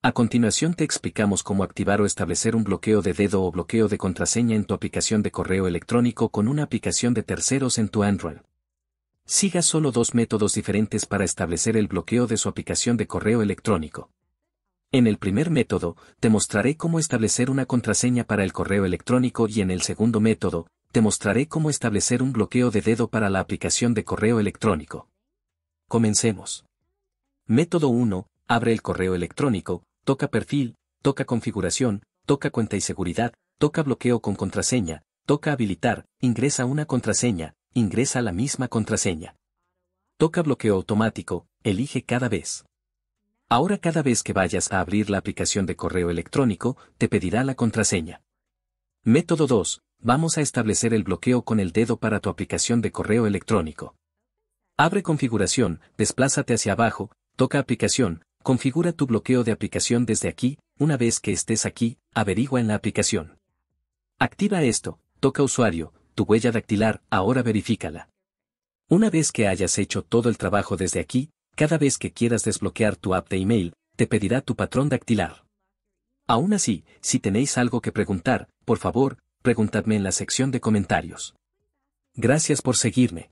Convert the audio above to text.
A continuación te explicamos cómo activar o establecer un bloqueo de dedo o bloqueo de contraseña en tu aplicación de correo electrónico con una aplicación de terceros en tu Android. Siga solo dos métodos diferentes para establecer el bloqueo de su aplicación de correo electrónico. En el primer método, te mostraré cómo establecer una contraseña para el correo electrónico y en el segundo método, te mostraré cómo establecer un bloqueo de dedo para la aplicación de correo electrónico. Comencemos. Método 1. Abre el correo electrónico, toca perfil, toca configuración, toca cuenta y seguridad, toca bloqueo con contraseña, toca habilitar, ingresa una contraseña, ingresa la misma contraseña. Toca bloqueo automático, elige cada vez. Ahora cada vez que vayas a abrir la aplicación de correo electrónico, te pedirá la contraseña. Método 2. Vamos a establecer el bloqueo con el dedo para tu aplicación de correo electrónico. Abre configuración, desplázate hacia abajo, toca aplicación, Configura tu bloqueo de aplicación desde aquí, una vez que estés aquí, averigua en la aplicación. Activa esto, toca usuario, tu huella dactilar, ahora verifícala. Una vez que hayas hecho todo el trabajo desde aquí, cada vez que quieras desbloquear tu app de email, te pedirá tu patrón dactilar. Aún así, si tenéis algo que preguntar, por favor, preguntadme en la sección de comentarios. Gracias por seguirme.